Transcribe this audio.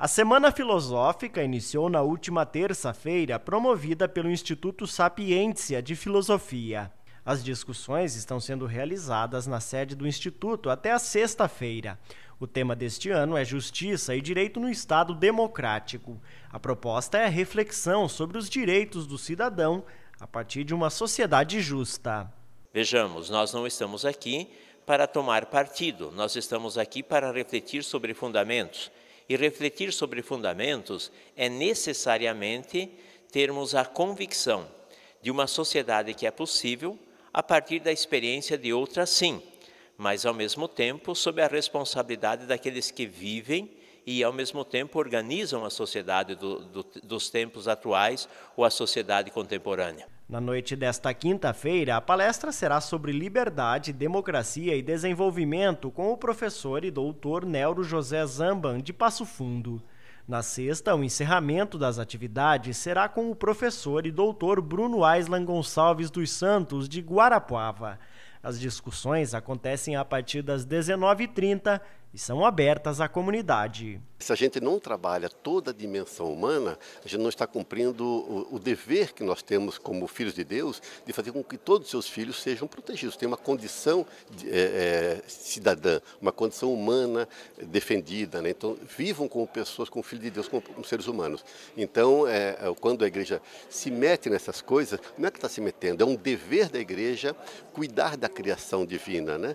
A Semana Filosófica iniciou na última terça-feira, promovida pelo Instituto Sapiência de Filosofia. As discussões estão sendo realizadas na sede do Instituto até a sexta-feira. O tema deste ano é Justiça e Direito no Estado Democrático. A proposta é a reflexão sobre os direitos do cidadão a partir de uma sociedade justa. Vejamos, nós não estamos aqui para tomar partido, nós estamos aqui para refletir sobre fundamentos e refletir sobre fundamentos é necessariamente termos a convicção de uma sociedade que é possível a partir da experiência de outra sim, mas ao mesmo tempo sob a responsabilidade daqueles que vivem e, ao mesmo tempo, organizam a sociedade do, do, dos tempos atuais ou a sociedade contemporânea. Na noite desta quinta-feira, a palestra será sobre liberdade, democracia e desenvolvimento com o professor e doutor Neuro José Zamban, de Passo Fundo. Na sexta, o encerramento das atividades será com o professor e doutor Bruno Aislan Gonçalves dos Santos, de Guarapuava. As discussões acontecem a partir das 19h30 são abertas à comunidade. Se a gente não trabalha toda a dimensão humana, a gente não está cumprindo o, o dever que nós temos como filhos de Deus de fazer com que todos os seus filhos sejam protegidos, tenham uma condição de, é, é, cidadã, uma condição humana defendida. Né? Então, vivam como pessoas, como filhos de Deus, como, como seres humanos. Então, é, é quando a igreja se mete nessas coisas, não é que está se metendo, é um dever da igreja cuidar da criação divina. Né?